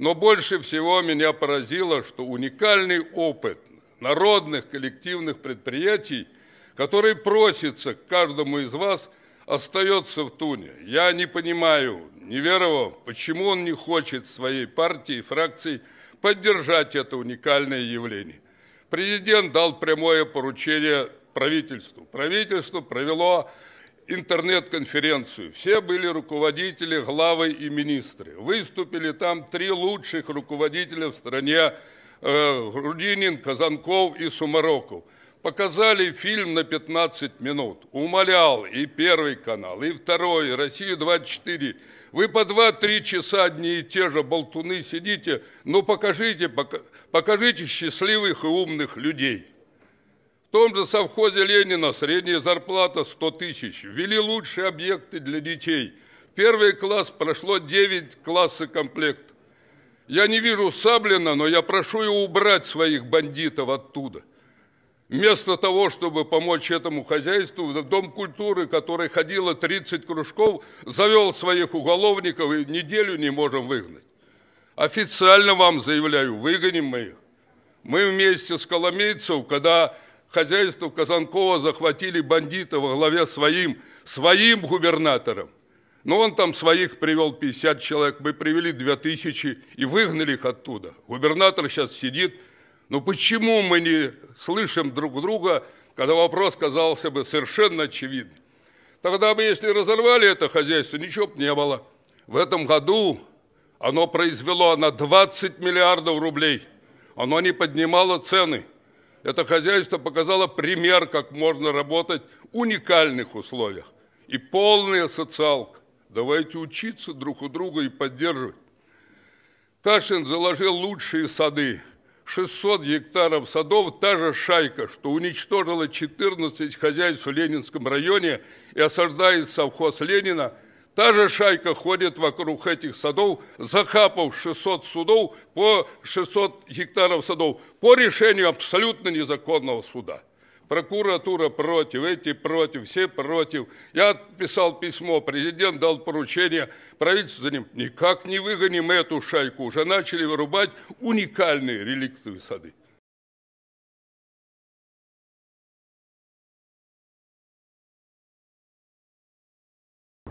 Но больше всего меня поразило, что уникальный опыт народных коллективных предприятий, который просится к каждому из вас, остается в Туне. Я не понимаю Неверова, почему он не хочет своей партии и фракции поддержать это уникальное явление. Президент дал прямое поручение правительству. Правительство провело интернет-конференцию. Все были руководители, главы и министры. Выступили там три лучших руководителя в стране э, Грудинин, Казанков и Сумароков. Показали фильм на 15 минут. Умолял и Первый канал, и Второй, и «Россия-24». Вы по 2-3 часа одни и те же болтуны сидите, но ну, покажите, покажите счастливых и умных людей. В том же совхозе Ленина средняя зарплата 100 тысяч. Ввели лучшие объекты для детей. Первый класс прошло 9 классы комплект. Я не вижу Саблина, но я прошу его убрать своих бандитов оттуда. Вместо того, чтобы помочь этому хозяйству, в Дом культуры, который ходило 30 кружков, завел своих уголовников и неделю не можем выгнать. Официально вам заявляю, выгоним мы их. Мы вместе с Коломейцев, когда хозяйство Казанкова захватили бандиты во главе своим, своим губернатором. Но он там своих привел 50 человек, мы привели 2000 и выгнали их оттуда. Губернатор сейчас сидит. Но ну почему мы не слышим друг друга, когда вопрос казался бы совершенно очевидным? Тогда бы, если разорвали это хозяйство, ничего бы не было. В этом году оно произвело на 20 миллиардов рублей. Оно не поднимало цены – это хозяйство показало пример, как можно работать в уникальных условиях. И полная социалка. Давайте учиться друг у друга и поддерживать. Кашин заложил лучшие сады. 600 гектаров садов – та же шайка, что уничтожила 14 хозяйств в Ленинском районе и осаждает совхоз Ленина – Та же шайка ходит вокруг этих садов, захапав 600 судов по 600 гектаров садов по решению абсолютно незаконного суда. Прокуратура против, эти против, все против. Я писал письмо, президент дал поручение, правительству за ним. Никак не выгоним эту шайку. Уже начали вырубать уникальные реликтовые сады.